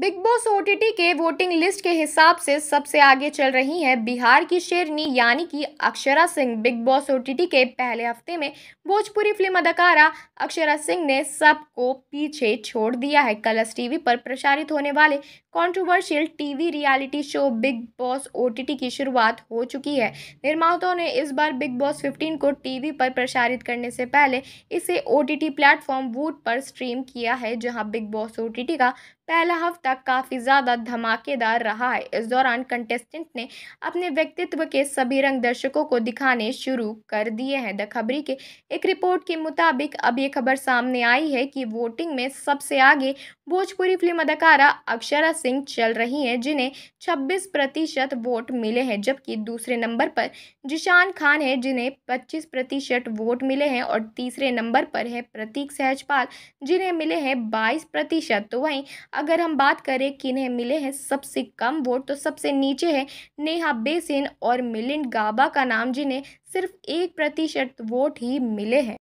big Boss OTT के voting list के हिसाब से सबसे आगे चल रही हैं बिहार की शेरनी यानी कि Akshara Singh Bigg Boss OTT के पहले हफ्ते में भोजपुरी फिल्म अदाकारा अक्षरा सिंह ने सबको पीछे छोड़ दिया है कलर्स टीवी पर प्रसारित होने वाले controversial TV reality show Bigg Boss OTT की शुरुआत हो चुकी है निर्माताओं ने इस बार बिग बॉस फिफ्टीन को टीवी पर प्रसारित करने से पहले इसे टी प्लेटफॉर्म वूट पर स्ट्रीम किया है जहाँ बिग बॉस ओ का पहला हफ्ता काफ़ी ज़्यादा धमाकेदार रहा है इस दौरान कंटेस्टेंट ने अपने व्यक्तित्व के सभी रंग दर्शकों को दिखाने शुरू कर दिए हैं द खबरी के एक रिपोर्ट के मुताबिक अब ये खबर सामने आई है कि वोटिंग में सबसे आगे भोजपुरी फिल्म अदाकारा अक्षरा सिंह चल रही हैं जिन्हें 26 प्रतिशत वोट मिले हैं जबकि दूसरे नंबर पर जिशान खान है जिन्हें 25 प्रतिशत वोट मिले हैं और तीसरे नंबर पर है प्रतीक सहजपाल जिन्हें मिले हैं 22 प्रतिशत तो वहीं अगर हम बात करें किन्हें मिले हैं सबसे कम वोट तो सबसे नीचे है नेहा बेसिन और मिलिंड गाबा का नाम जिन्हें सिर्फ एक प्रतिशत वोट ही मिले हैं